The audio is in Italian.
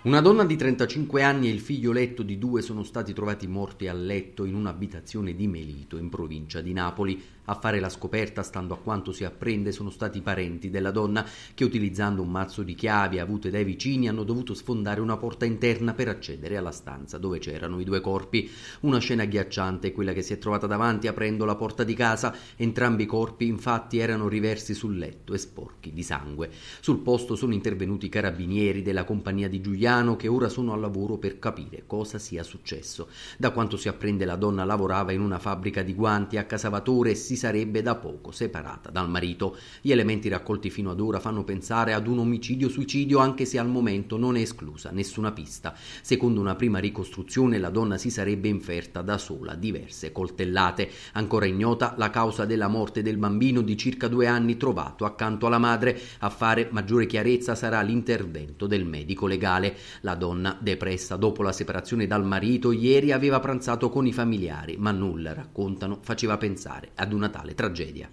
Una donna di 35 anni e il figlioletto di due sono stati trovati morti a letto in un'abitazione di Melito, in provincia di Napoli. A fare la scoperta, stando a quanto si apprende, sono stati i parenti della donna che, utilizzando un mazzo di chiavi avute dai vicini, hanno dovuto sfondare una porta interna per accedere alla stanza dove c'erano i due corpi. Una scena agghiacciante, quella che si è trovata davanti aprendo la porta di casa. Entrambi i corpi, infatti, erano riversi sul letto e sporchi di sangue. Sul posto sono intervenuti i carabinieri della compagnia di Giuliano quotidiano che ora sono al lavoro per capire cosa sia successo. Da quanto si apprende la donna lavorava in una fabbrica di guanti a Casavatore e si sarebbe da poco separata dal marito. Gli elementi raccolti fino ad ora fanno pensare ad un omicidio-suicidio anche se al momento non è esclusa nessuna pista. Secondo una prima ricostruzione la donna si sarebbe inferta da sola diverse coltellate. Ancora ignota la causa della morte del bambino di circa due anni trovato accanto alla madre. A fare maggiore chiarezza sarà l'intervento del medico legale. La donna, depressa dopo la separazione dal marito, ieri aveva pranzato con i familiari, ma nulla, raccontano, faceva pensare ad una tale tragedia.